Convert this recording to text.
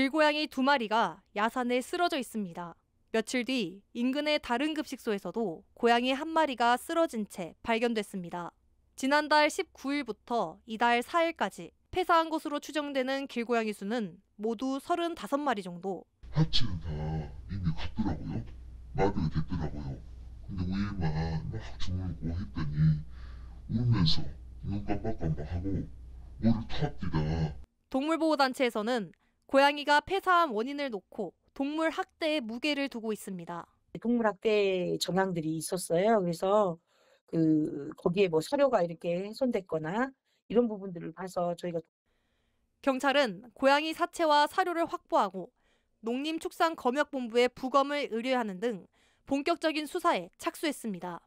길고양이 두 마리가 야산에 쓰러져 있습니다. 며칠 뒤 인근의 다른 급식소에서도 고양이 한 마리가 쓰러진 채 발견됐습니다. 지난달 19일부터 이달 4일까지 폐사한 것으로 추정되는 길고양이 수는 모두 35마리 정도. 하체는 다 이미 갔더라고요. 마비됐더라고요. 근데 우일만 막 주물고 했더니 울면서 눈 깜빡깜빡하고 머리 탑디다. 동물보호단체에서는 고양이가 폐사한 원인을 놓고 동물 학대에 무게를 두고 있습니다. 동물 학대 정황들이 있었어요. 그래서 그 거기에 뭐 사료가 이렇게 훼손됐거나 이런 부분들을 봐서 저희가 경찰은 고양이 사체와 사료를 확보하고 농림축산검역본부에 부검을 의뢰하는 등 본격적인 수사에 착수했습니다.